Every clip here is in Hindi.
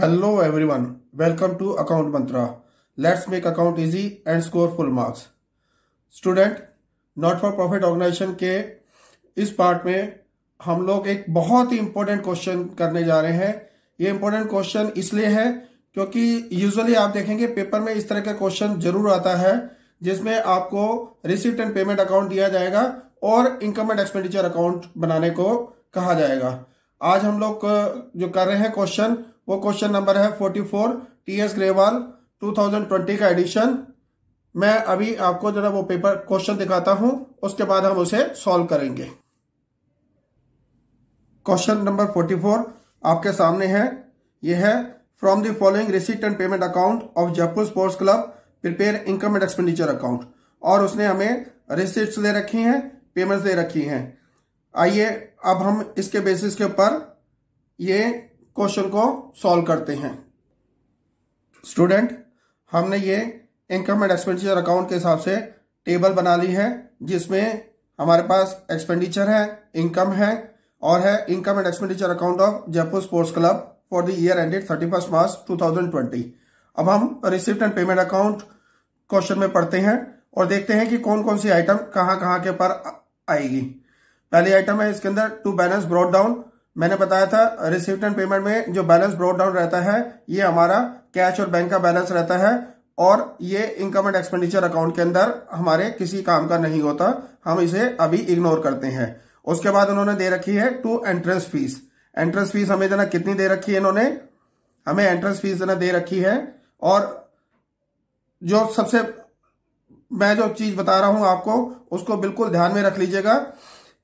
hello everyone welcome to account Mantra let's make account easy and score full marks student not for profit organisation के इस पार्ट में हम लोग एक बहुत ही इंपॉर्टेंट क्वेश्चन करने जा रहे हैं ये इंपॉर्टेंट क्वेश्चन इसलिए है क्योंकि यूजुअली आप देखेंगे पेपर में इस तरह का क्वेश्चन जरूर आता है जिसमें आपको रिसिप्ट एंड पेमेंट अकाउंट दिया जाएगा और इनकम एंड एक्सपेंडिचर अकाउंट बनाने को कहा जाएगा आज हम लोग जो कर रहे हैं क्वेश्चन वो क्वेश्चन नंबर है forty four T S Grewal two thousand twenty का एडिशन मैं अभी आपको जरा वो पेपर क्वेश्चन दिखाता हूं उसके बाद हम उसे सॉल्व करेंगे क्वेश्चन नंबर फोर्टी फोर आपके सामने है ये है from the following receipt and payment account of Jaipur sports club prepare income and expenditure account और उसने हमें रिसिप्ट दे रखी हैं पेमेंट्स दे रखी हैं आइए अब हम इसके बेसिस के ऊपर ये क्वेश्चन को सॉल्व करते हैं स्टूडेंट हमने ये इनकम एंड एक्सपेंडिचर अकाउंट के हिसाब से टेबल बना ली है जिसमें हमारे पास एक्सपेंडिचर है इनकम है और है income and expenditure account of Jaipur sports club for the year ended thirty first March two thousand twenty अब हम receipt and payment account question में पढ़ते हैं और देखते हैं कि कौन कौन सी आइटम कहाँ कहाँ के पर आएगी पहली आइटम है इसके अंदर टू बैलेंस ब्रॉड डाउन मैंने बताया था रिसिप्ट एंड पेमेंट में जो बैलेंस ब्रोड डाउन रहता है ये हमारा कैश और बैंक का बैलेंस रहता है और ये इनकम एंड एक्सपेंडिचर अकाउंट के अंदर हमारे किसी काम का नहीं होता हम इसे अभी इग्नोर करते हैं उसके बाद उन्होंने दे रखी है to entrance fees entrance fees हमें देना कितनी दे रखी है इन्होंने हमें एंट्रेंस फीस देना दे रखी है और जो सबसे मैं जो चीज बता रहा हूं आपको उसको बिल्कुल ध्यान में रख लीजिएगा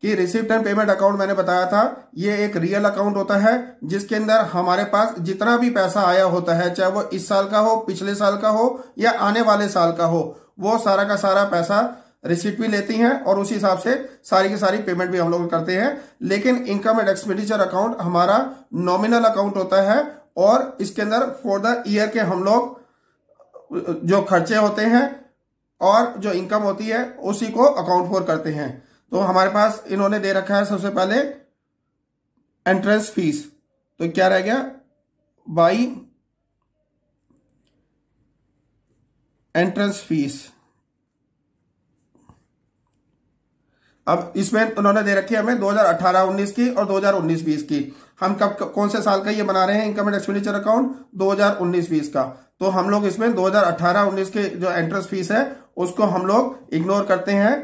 कि रिसिप्ट एंड पेमेंट अकाउंट मैंने बताया था ये एक रियल अकाउंट होता है जिसके अंदर हमारे पास जितना भी पैसा आया होता है चाहे वो इस साल का हो पिछले साल का हो या आने वाले साल का हो वो सारा का सारा पैसा रिसिप्ट भी लेती हैं और उसी हिसाब से सारी की सारी पेमेंट भी हम लोग करते हैं लेकिन इनकम एंड एक्सपेंडिचर अकाउंट हमारा नॉमिनल अकाउंट होता है और इसके अंदर फॉर द ईयर के हम लोग जो खर्चे होते हैं और जो इनकम होती है उसी को अकाउंट फॉर करते हैं तो हमारे पास इन्होंने दे रखा है सबसे पहले एंट्रेंस फीस तो क्या रह गया बाई एंट्रेंस फीस अब इसमें उन्होंने दे रखी है हमें 2018-19 की और 2019-20 की हम कब कौन से साल का ये बना रहे हैं इनकम एंड एक्सपेंडिचर अकाउंट 2019-20 का तो हम लोग इसमें 2018-19 के जो एंट्रेंस फीस है उसको हम लोग इग्नोर करते हैं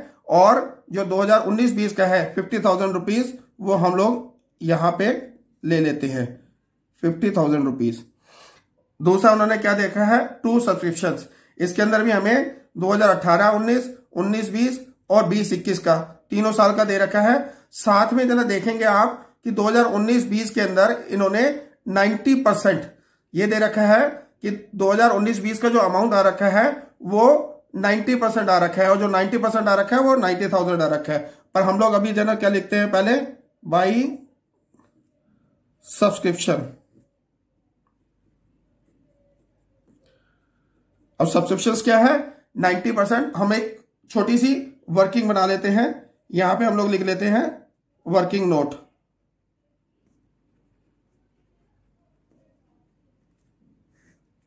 और जो 2019-20 का है फिफ्टी थाउजेंड रुपीज वो हम लोग यहाँ पे ले लेते हैं फिफ्टी थाउजेंड रुपीज दूसरा उन्होंने क्या देखा है टू सब्सक्रिप्शन इसके अंदर भी हमें 2018 19 19 20 और 20 21 का तीनों साल का दे रखा है साथ में जरा देखेंगे आप कि 2019 20 के अंदर इन्होंने 90 परसेंट ये दे रखा है कि 2019 20 का जो अमाउंट आ रखा है वो नाइन्टी परसेंट आ रखा है और जो नाइन्टी परसेंट आ रखा है वो नाइन्टी थाउजेंड आ रखा है पर हम लोग अभी जनरल क्या लिखते हैं पहले बाई सब्सक्रिप्शन अब सब्सक्रिप्शन क्या है नाइन्टी परसेंट हम एक छोटी सी वर्किंग बना लेते हैं यहां पे हम लोग लिख लेते हैं वर्किंग नोट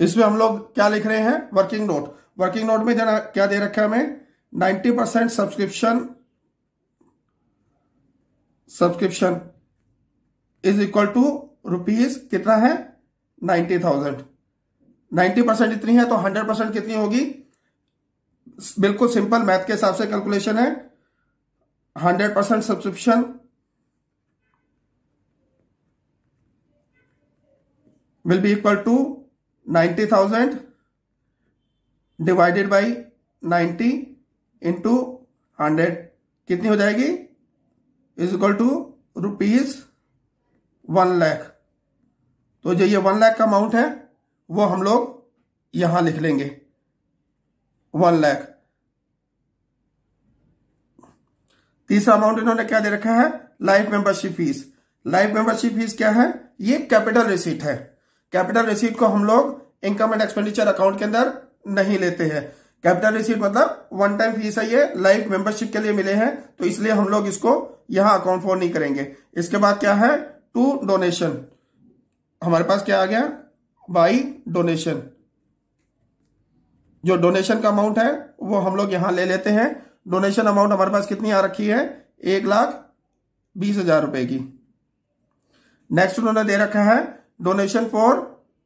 इसमें हम लोग क्या लिख रहे हैं वर्किंग नोट वर्किंग नोट में देना क्या दे रखा है हमें ninety percent subscription subscription is equal to rupees कितना है नाइन्टी थाउजेंड नाइन्टी परसेंट इतनी है तो हंड्रेड परसेंट कितनी होगी बिल्कुल सिंपल मैथ के हिसाब से कैलकुलेशन है hundred percent subscription be equal to ninety 90,000 divided by 90 into hundred कितनी हो जाएगी is equal to rupees one lakh तो जो ये वन लैख का अमाउंट है वो हम लोग यहां लिख लेंगे वन लैख तीसरा अमाउंट इन्होंने क्या दे रखा है life membership fees life membership fees क्या है ये कैपिटल रिसीट है कैपिटल रिसीट को हम लोग इनकम एंड एक्सपेंडिचर अकाउंट के अंदर नहीं लेते हैं कैपिटल रिसीट मतलब वन टाइम फीस है ये लाइफ मेंबरशिप के लिए मिले हैं तो इसलिए हम लोग इसको यहां अकाउंट फॉर नहीं करेंगे इसके बाद क्या है टू डोनेशन हमारे पास क्या आ गया बाई डोनेशन जो डोनेशन का अमाउंट है वो हम लोग यहां ले लेते हैं डोनेशन अमाउंट हमारे पास कितनी आ रखी है एक लाख बीस हजार रुपए की नेक्स्ट उन्होंने दे रखा है donation for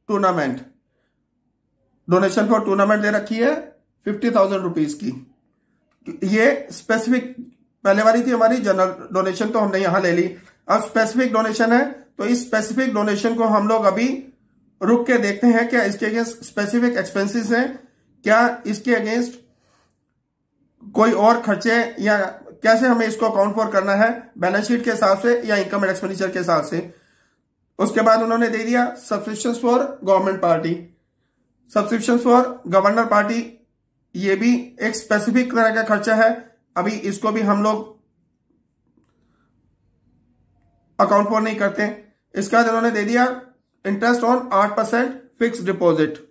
tournament donation for tournament दे रखी है फिफ्टी थाउजेंड रुपीज की ये स्पेसिफिक पहले वाली थी हमारी जनरल डोनेशन तो हमने यहां ले ली अब स्पेसिफिक डोनेशन है तो इस स्पेसिफिक डोनेशन को हम लोग अभी रुक के देखते हैं क्या इसके अगेंस्ट स्पेसिफिक एक्सपेंसेस हैं क्या इसके अगेंस्ट कोई और खर्चे या कैसे हमें इसको अकाउंट फॉर करना है बैलेंस शीट के हिसाब से या इनकम एंड एक्सपेंडिचर के हिसाब से उसके बाद उन्होंने दे दिया subscription for government party subscription for governor party ये भी एक स्पेसिफिक तरह का खर्चा है अभी इसको भी हम लोग अकाउंट फॉर नहीं करते इसका इन्होंने दे दिया इंटरेस्ट ऑन आठ percent fix deposit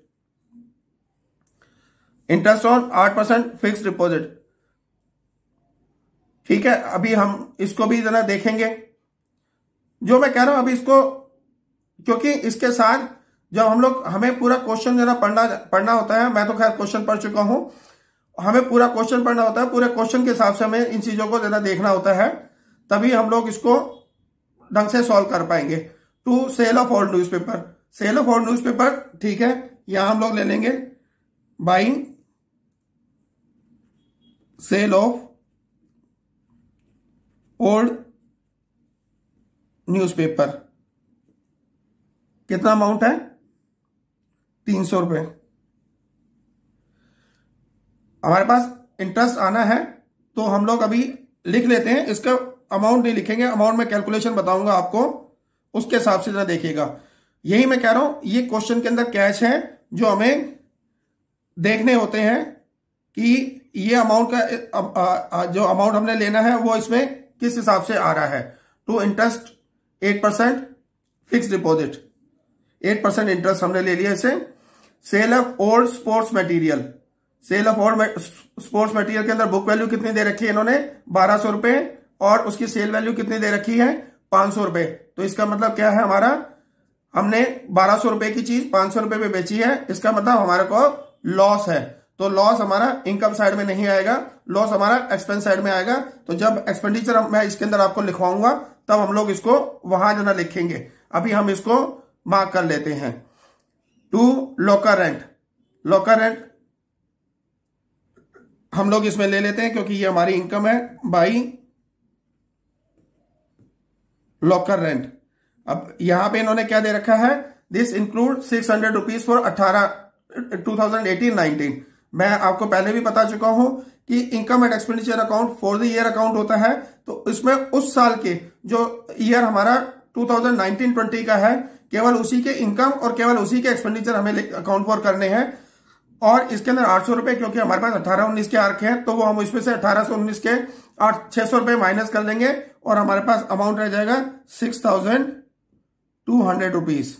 interest on आठ परसेंट फिक्स डिपॉजिट ठीक है अभी हम इसको भी जरा देखेंगे जो मैं कह रहा हूं अभी इसको क्योंकि इसके साथ जब हम लोग हमें पूरा क्वेश्चन जो है पढ़ना पढ़ना होता है मैं तो खैर क्वेश्चन पढ़ चुका हूं हमें पूरा क्वेश्चन पढ़ना होता है पूरे क्वेश्चन के हिसाब से हमें इन चीजों को जरा देखना होता है तभी हम लोग इसको ढंग से सॉल्व कर पाएंगे to sale of all paper sale of all newspaper ठीक है यहां हम लोग ले लेंगे buying sale of old news कितना अमाउंट है तीन सौ रुपए हमारे पास इंटरेस्ट आना है तो हम लोग अभी लिख लेते हैं इसका अमाउंट नहीं लिखेंगे अमाउंट में कैलकुलेशन बताऊंगा आपको उसके हिसाब से जरा देखिएगा यही मैं कह रहा हूं ये क्वेश्चन के अंदर कैच है जो हमें देखने होते हैं कि ये अमाउंट का जो अमाउंट हमने लेना है वो इसमें किस हिसाब से आ रहा है to interest eight percent fix deposit eight percent interest हमने ले लिया इसे sale of old sports material sale of old sports material के अंदर बुक वैल्यू कितनी दे रखी है इन्होंने बारह सौ रुपए और उसकी सेल वैल्यू कितनी दे रखी है पांच सौ रुपए तो इसका मतलब क्या है हमारा हमने बारह सौ रुपए की चीज पांच सौ रुपए में बेची है इसका मतलब हमारे को लॉस है तो लॉस हमारा इनकम साइड में नहीं आएगा लॉस हमारा एक्सपेंस साइड में आएगा तो जब एक्सपेंडिचर मैं इसके अंदर आपको लिखवाऊंगा तब हम लोग इसको वहां जाना लिखेंगे अभी हम इसको मार्क कर लेते हैं to locker rent locker rent हम लोग इसमें ले लेते हैं क्योंकि ये हमारी इनकम है बाई लोकर रेंट अब यहां पे इन्होंने क्या दे रखा है this include six hundred rupees for अठारह टू थाउजेंड एटीन नाइनटीन मैं आपको पहले भी बता चुका हूं कि income and expenditure account for the year account होता है तो इसमें उस साल के जो ईयर हमारा 2019-20 का है केवल उसी के इनकम और केवल उसी के एक्सपेंडिचर हमें अकाउंट फॉर करने हैं और इसके अंदर आठ सौ रुपए क्योंकि हमारे पास अठारह उन्नीस के आर्क हैं तो वो हम इसमें से अठारह सौ उन्नीस के आठ छह सौ रुपए माइनस कर लेंगे और हमारे पास अमाउंट रह जाएगा six thousand two hundred rupees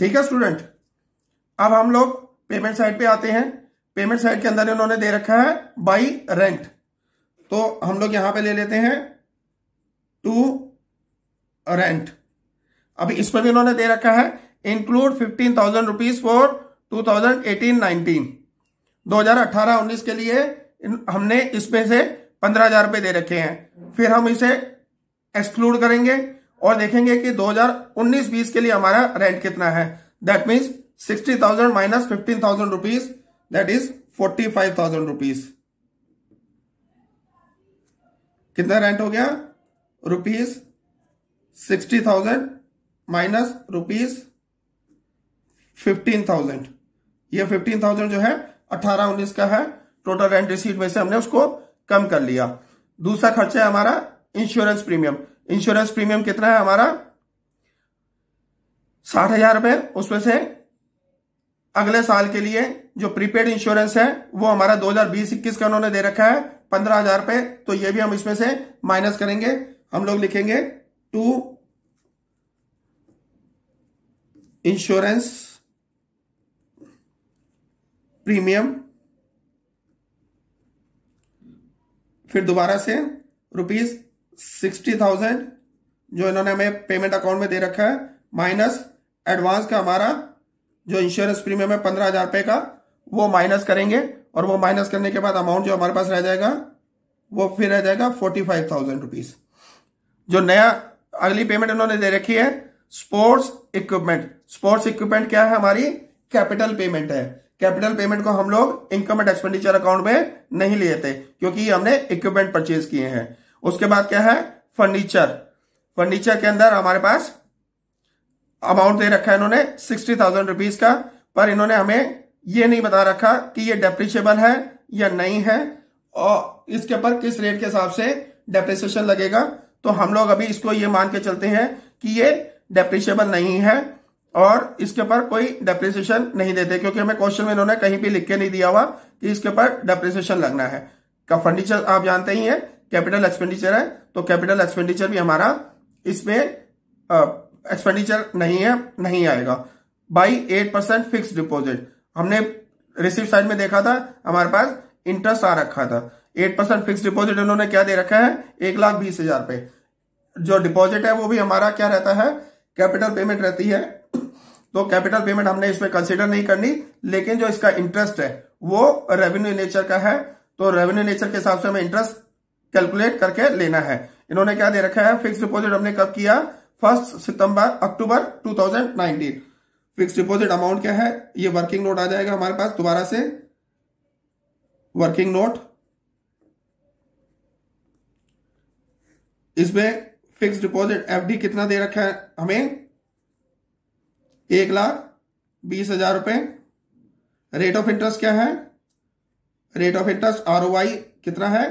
ठीक है स्टूडेंट अब हम लोग पेमेंट साइड पे आते हैं पेमेंट साइड के अंदर इन्होंने दे रखा है बाई रेंट तो हम लोग यहां पर ले लेते हैं टू रेंट अभी इसमें भी उन्होंने दे रखा है include fifteen thousand rupees for two thousand eighteen nineteen दो हजार अठारह उन्नीस के लिए हमने इसमें से पंद्रह हजार रुपए दे रखे हैं फिर हम इसे एक्सक्लूड करेंगे और देखेंगे कि दो हजार उन्नीस बीस के लिए हमारा रेंट कितना है that means thousand minus fifteen thousand rupees that is forty five thousand rupees कितना रेंट हो गया rupees sixty thousand minus rupees fifteen thousand ये फिफ्टीन थाउजेंड जो है अठारह उन्नीस का है टोटल रेंट रिसीट में से हमने उसको कम कर लिया दूसरा खर्चा है हमारा इंश्योरेंस प्रीमियम इंश्योरेंस प्रीमियम कितना है हमारा साठ हजार रुपये उसमें से अगले साल के लिए जो प्रीपेड इंश्योरेंस है वो हमारा 2020-21 का उन्होंने दे रखा है पंद्रह हजार रुपये तो ये भी हम इसमें से माइनस करेंगे हम लोग लिखेंगे टू इंश्योरेंस प्रीमियम फिर दोबारा से रुपीज सिक्सटी थाउजेंड जो इन्होंने हमें पेमेंट अकाउंट में दे रखा है माइनस एडवांस का हमारा जो इंश्योरेंस प्रीमियम है पंद्रह हजार रुपए का वो माइनस करेंगे और वो माइनस करने के बाद अमाउंट जो हमारे पास रह जाएगा वो फिर रह जाएगा फोर्टी फाइव थाउजेंड रुपीज जो नया अगली पेमेंट उन्होंने दे रखी है स्पोर्ट्स इक्विपमेंट स्पोर्ट्स इक्विपमेंट क्या है हमारी कैपिटल पेमेंट है कैपिटल पेमेंट को हम लोग इनकम एंड एक्सपेंडिचर अकाउंट में नहीं लेते क्योंकि हमने इक्विपमेंट परचेज किए हैं उसके बाद क्या है फर्नीचर फर्नीचर के अंदर हमारे पास अमाउंट दे रखा है इन्होंने सिक्सटी थाउजेंड रुपीज का पर इन्होंने हमें ये नहीं बता रखा कि ये डेप्रिशिएबल है या नहीं है और इसके ऊपर किस रेट के हिसाब से डेप्रिसिएशन लगेगा तो हम लोग अभी इसको ये मान के चलते हैं कि ये डेप्रिशिएबल नहीं है और इसके ऊपर कोई डेप्रिसिएशन नहीं देते क्योंकि हमें क्वेश्चन में इन्होंने कहीं भी लिख के नहीं दिया हुआ कि इसके ऊपर डेप्रिसिएशन लगना है का फर्नीचर आप जानते ही है कैपिटल एक्सपेंडिचर है तो कैपिटल एक्सपेंडिचर भी हमारा इसमें एक्सपेंडिचर नहीं है नहीं आएगा by eight percent fix deposit हमने रिसिप्ट साइड में देखा था हमारे पास इंटरेस्ट आ रखा था एट परसेंट फिक्स डिपॉजिट इन्होंने क्या दे रखा है एक लाख बीस हजार रुपए जो डिपॉजिट है वो भी हमारा क्या रहता है कैपिटल पेमेंट रहती है तो कैपिटल पेमेंट हमने इसमें कंसिडर नहीं करनी लेकिन जो इसका इंटरेस्ट है वो रेवेन्यू नेचर का है तो रेवेन्यू नेचर के हिसाब से हमें इंटरेस्ट कैलकुलेट करके लेना है इन्होंने क्या दे रखा है फिक्स डिपॉजिट हमने कब किया फर्स्ट सितंबर अक्टूबर 2019 फिक्स डिपॉजिट अमाउंट क्या है ये वर्किंग नोट आ जाएगा हमारे पास दोबारा से वर्किंग नोट इसमें फिक्स डिपॉजिट एफडी कितना दे रखा है हमें एक लाख बीस हजार रुपए रेट ऑफ इंटरेस्ट क्या है रेट ऑफ इंटरेस्ट आर कितना है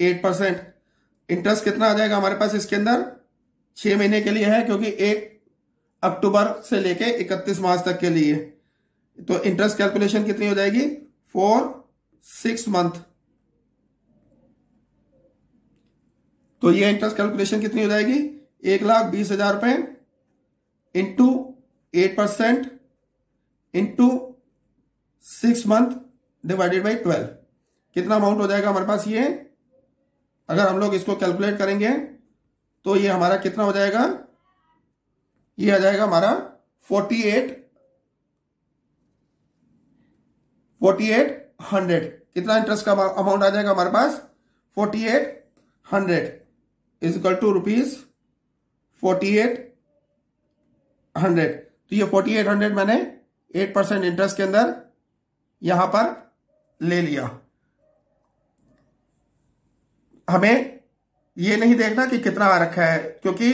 एट परसेंट इंटरेस्ट कितना आ जाएगा हमारे पास इसके अंदर छह महीने के लिए है क्योंकि एक अक्टूबर से लेके इकतीस मार्च तक के लिए तो इंटरेस्ट कैलकुलेशन कितनी हो जाएगी फोर सिक्स मंथ तो ये इंटरेस्ट कैलकुलेशन कितनी हो जाएगी एक लाख बीस हजार रुपए into eight percent into six month divided by twelve कितना अमाउंट हो जाएगा हमारे पास ये अगर हम लोग इसको कैलकुलेट करेंगे तो ये हमारा कितना हो जाएगा ये आ जाएगा हमारा forty eight forty eight hundred कितना इंटरेस्ट का अमाउंट आ जाएगा हमारे पास forty eight hundred is equal to rupees forty eight hundred तो ये फोर्टी एट हंड्रेड मैंने एट परसेंट इंटरेस्ट के अंदर यहां पर ले लिया हमें ये नहीं देखना कि कितना आ रखा है क्योंकि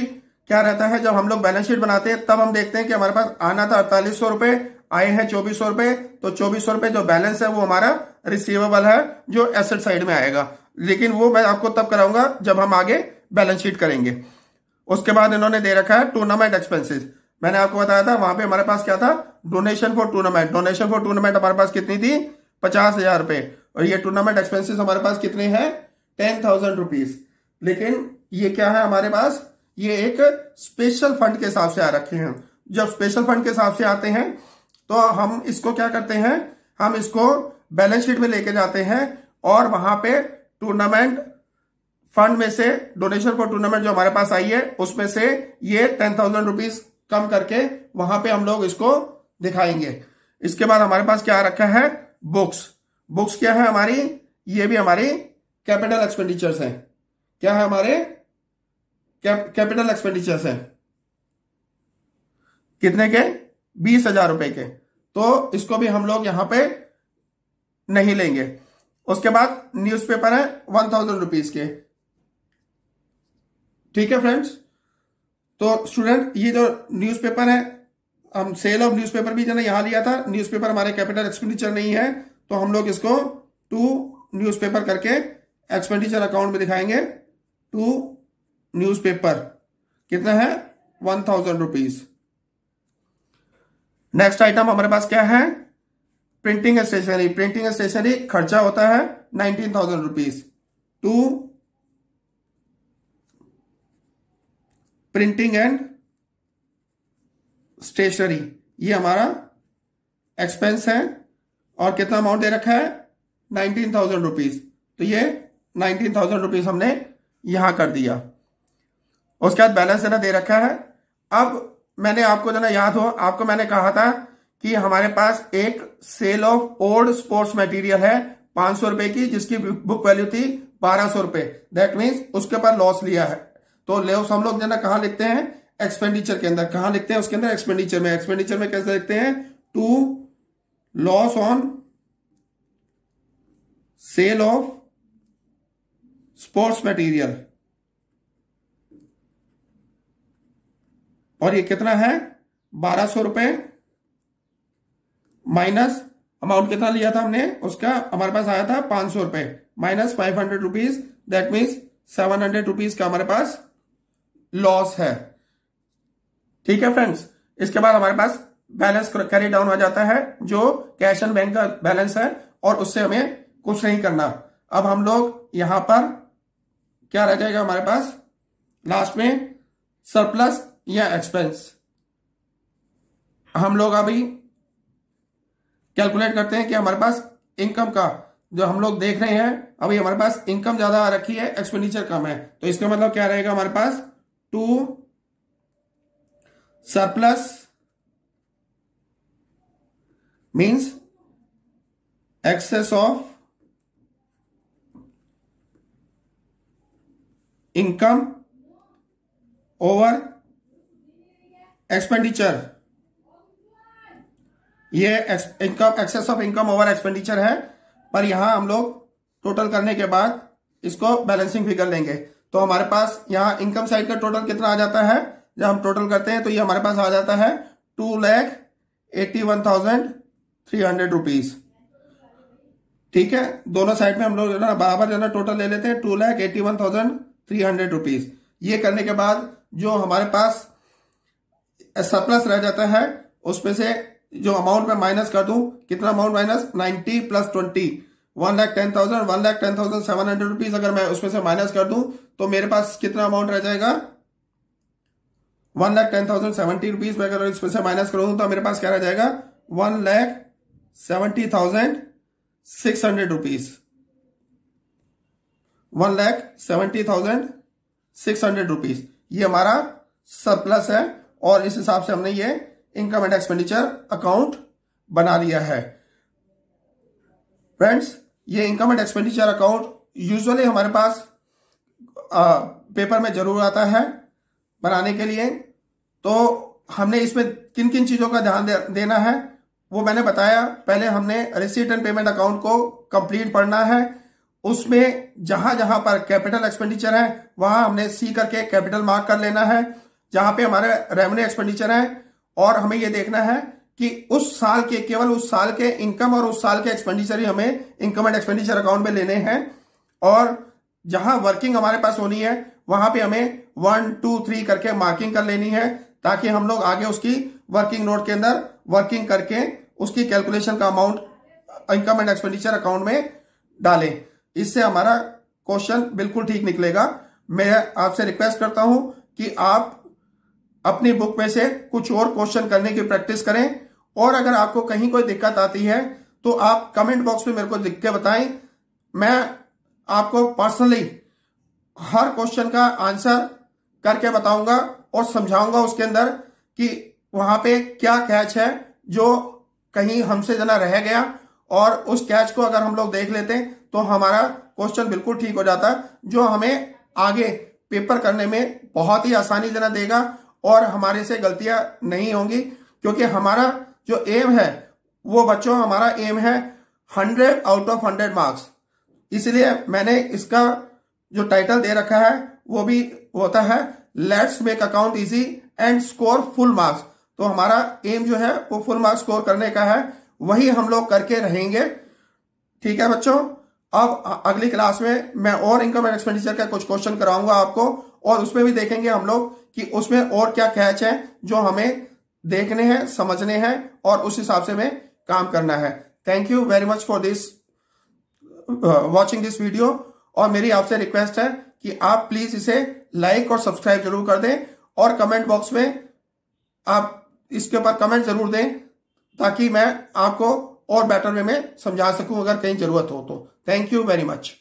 क्या रहता है जब हम लोग बैलेंस शीट बनाते हैं तब हम देखते हैं कि हमारे पास आना था अड़तालीस सौ रुपए आए हैं चौबीस सौ रुपए तो चौबीस सौ रुपए जो बैलेंस है वो हमारा रिसीवेबल है जो एसेट साइड में आएगा लेकिन वो मैं आपको तब कराऊंगा जब हम आगे बैलेंस शीट करेंगे उसके बाद इन्होंने दे रखा है टूर्नामेंट एक्सपेंसिस मैंने आपको बताया था वहां पे हमारे पास क्या था donation for tournament donation for tournament हमारे पास कितनी थी पचास हजार रुपए और ये टूर्नामेंट एक्सपेंसिस हमारे पास कितने हैं टेन थाउजेंड रुपीज लेकिन ये क्या है हमारे पास ये एक स्पेशल फंड के हिसाब से आ रखे हैं जब स्पेशल फंड के हिसाब से आते हैं तो हम इसको क्या करते हैं हम इसको बैलेंस शीट में लेके जाते हैं और वहां पे टूर्नामेंट फंड में से डोनेशन फॉर टूर्नामेंट जो हमारे पास आई है उसमें से ये टेन थाउजेंड रुपीज कम करके वहां पे हम लोग इसको दिखाएंगे इसके बाद हमारे पास क्या रखा है बुक्स बुक्स क्या है हमारी ये भी हमारी कैपिटल एक्सपेंडिचर्स हैं क्या है हमारे कैपिटल एक्सपेंडिचर्स हैं कितने के बीस हजार रुपए के तो इसको भी हम लोग यहां पे नहीं लेंगे उसके बाद न्यूज़पेपर है वन थाउजेंड रुपीज के ठीक है फ्रेंड्स तो स्टूडेंट ये जो न्यूज़पेपर है हम सेल ऑफ न्यूज़पेपर भी जो यहां लिया था न्यूज़पेपर हमारे कैपिटल एक्सपेंडिचर नहीं है तो हम लोग इसको टू न्यूज़पेपर करके एक्सपेंडिचर अकाउंट में दिखाएंगे टू न्यूज़पेपर कितना है one thousand rupees next item हमारे पास क्या है प्रिंटिंग स्टेशनरी प्रिंटिंग स्टेशनरी खर्चा होता है nineteen thousand rupees to printing and stationery ये हमारा एक्सपेंस है और कितना अमाउंट दे रखा है नाइनटीन थाउजेंड रुपीज तो ये नाइनटीन थाउजेंड रुपीज हमने यहां कर दिया उसके बाद बैलेंस देना दे रखा है अब मैंने आपको ना याद हो आपको मैंने कहा था कि हमारे पास एक sale of old sports material है पांच सौ रुपए की जिसकी बुक वैल्यू थी बारह सौ रुपए दैट मीन्स उसके ऊपर लॉस लिया है तो लेऑफ्स हम लोग जाना कहाँ लिखते हैं एक्सपेंडिचर के अंदर कहा लिखते हैं उसके अंदर एक्सपेंडिचर में एक्सपेंडिचर में कैसे लिखते हैं to loss on sale of sports material और ये कितना है बारह सौ रुपए माइनस अमाउंट कितना लिया था हमने उसका हमारे पास आया था पांच सौ रुपए minus five hundred rupees that means seven hundred rupees का हमारे पास लॉस है ठीक है फ्रेंड्स इसके बाद हमारे पास बैलेंस कैरी डाउन हो जाता है जो कैश एंड बैंक का बैलेंस है और उससे हमें कुछ नहीं करना अब हम लोग यहां पर क्या रह जाएगा हमारे पास लास्ट में सरप्लस या एक्सपेंस हम लोग अभी कैलकुलेट करते हैं कि हमारे पास इनकम का जो हम लोग देख रहे हैं अभी हमारे पास इनकम ज्यादा आ रखी है एक्सपेंडिचर कम है तो इसका मतलब क्या रहेगा हमारे पास to surplus means excess of income over expenditure ये income excess of income over expenditure है पर यहां हम लोग टोटल करने के बाद इसको बैलेंसिंग फिगर लेंगे तो हमारे पास यहाँ इनकम साइड का टोटल कितना आ जाता है जब हम टोटल करते हैं तो ये हमारे पास आ जाता है two lakh eighty one thousand three hundred rupees ठीक है दोनों साइड में हम लोग बराबर जो ना टोटल ले लेते हैं two lakh eighty one thousand three hundred rupees ये करने के बाद जो हमारे पास सरप्लस रह जाता है उसमें से जो अमाउंट में माइनस कर दू कितना amount minus ninety plus twenty one lakh ten thousand one lakh ten thousand seven hundred rupees अगर मैं उसमें से माइनस कर दूं तो मेरे पास कितना अमाउंट रह जाएगा one lakh ten thousand seventy rupees में अगर इसमें से माइनस करूं तो मेरे पास क्या रह जाएगा one lakh seventy thousand six hundred rupees one lakh seventy thousand six hundred rupees ये हमारा सरप्लस है और इस हिसाब से हमने ये इनकम एंड एक्सपेंडिचर अकाउंट बना लिया है फ्रेंड्स ये income and expenditure account usually हमारे पास आ, पेपर में जरूर आता है बनाने के लिए तो हमने इसमें किन किन चीज़ों का ध्यान दे, देना है वो मैंने बताया पहले हमने रिसीट एंड पेमेंट अकाउंट को कंप्लीट पढ़ना है उसमें जहां जहां पर कैपिटल एक्सपेंडिचर है वहां हमने सी करके कैपिटल मार्क कर लेना है जहां पे हमारे रेवेन्यू एक्सपेंडिचर है और हमें ये देखना है कि उस साल के केवल उस साल के इनकम और उस साल के एक्सपेंडिचर ही हमें इनकम एंड एक्सपेंडिचर अकाउंट में लेने हैं और जहां वर्किंग हमारे पास होनी है वहां पे हमें वन टू थ्री करके मार्किंग कर लेनी है ताकि हम लोग आगे उसकी वर्किंग नोट के अंदर वर्किंग करके उसकी कैलकुलेशन का amount income and expenditure account में डालें इससे हमारा क्वेश्चन बिल्कुल ठीक निकलेगा मैं आपसे रिक्वेस्ट करता हूं कि आप अपनी बुक में से कुछ और क्वेश्चन करने की प्रैक्टिस करें और अगर आपको कहीं कोई दिक्कत आती है तो आप कमेंट बॉक्स में मेरे को लिख के बताएं मैं आपको पर्सनली हर क्वेश्चन का आंसर करके बताऊंगा और समझाऊंगा उसके अंदर कि वहां पे क्या कैच है जो कहीं हमसे जना रह गया और उस कैच को अगर हम लोग देख लेते हैं तो हमारा क्वेश्चन बिल्कुल ठीक हो जाता है जो हमें आगे पेपर करने में बहुत ही आसानी जना देगा और हमारे से गलतियां नहीं होंगी क्योंकि हमारा जो एम है वो बच्चों हमारा एम है hundred out of hundred marks इसलिए मैंने इसका जो टाइटल दे रखा है वो भी होता है let's make account easy and score full marks तो हमारा एम जो है वो फुल मार्क्स स्कोर करने का है वही हम लोग करके रहेंगे ठीक है बच्चों अब अगली क्लास में मैं और इनकम एंड एक्सपेंडिचर का कुछ क्वेश्चन कराऊंगा आपको और उसमें भी देखेंगे हम लोग कि उसमें और क्या कैच है जो हमें देखने हैं समझने हैं और उस हिसाब से हमें काम करना है thank you very much for this watching this video और मेरी आपसे रिक्वेस्ट है कि आप प्लीज इसे लाइक और सब्सक्राइब जरूर कर दें और कमेंट बॉक्स में आप इसके ऊपर कमेंट जरूर दें ताकि मैं आपको और बेटर वे में समझा सकूं अगर कहीं जरूरत हो तो थैंक यू वेरी मच